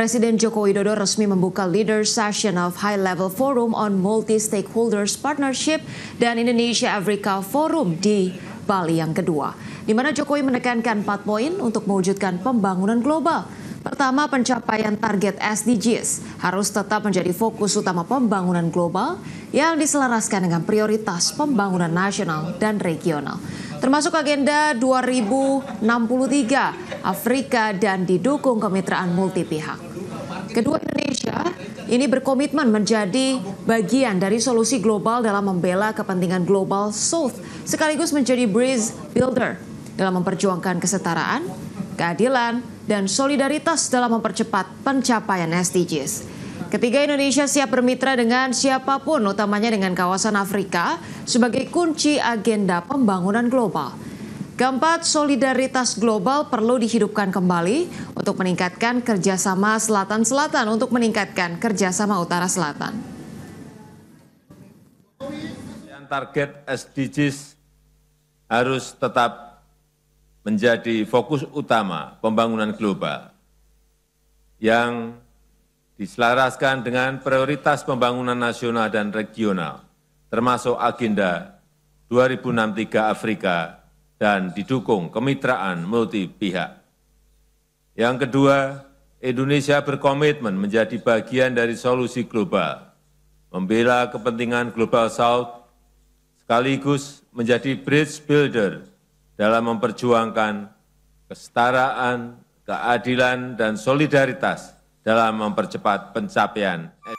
Presiden Joko Widodo resmi membuka leader session of High Level Forum on Multi-Stakeholders Partnership dan Indonesia Africa Forum di Bali yang kedua, di mana Jokowi menekankan empat poin untuk mewujudkan pembangunan global. Pertama, pencapaian target SDGs harus tetap menjadi fokus utama pembangunan global yang diselaraskan dengan prioritas pembangunan nasional dan regional termasuk agenda 2063 Afrika dan didukung kemitraan multi pihak. Kedua Indonesia ini berkomitmen menjadi bagian dari solusi global dalam membela kepentingan global South, sekaligus menjadi bridge builder dalam memperjuangkan kesetaraan, keadilan, dan solidaritas dalam mempercepat pencapaian SDGs. Ketiga Indonesia siap bermitra dengan siapapun, utamanya dengan kawasan Afrika, sebagai kunci agenda pembangunan global. Keempat, solidaritas global perlu dihidupkan kembali untuk meningkatkan kerjasama selatan-selatan untuk meningkatkan kerjasama utara-selatan. Target SDGs harus tetap menjadi fokus utama pembangunan global yang diselaraskan dengan prioritas pembangunan nasional dan regional, termasuk agenda 2063 Afrika dan didukung kemitraan multi pihak. Yang kedua, Indonesia berkomitmen menjadi bagian dari solusi global, membela kepentingan Global South, sekaligus menjadi bridge builder dalam memperjuangkan kesetaraan, keadilan, dan solidaritas dalam mempercepat pencapaian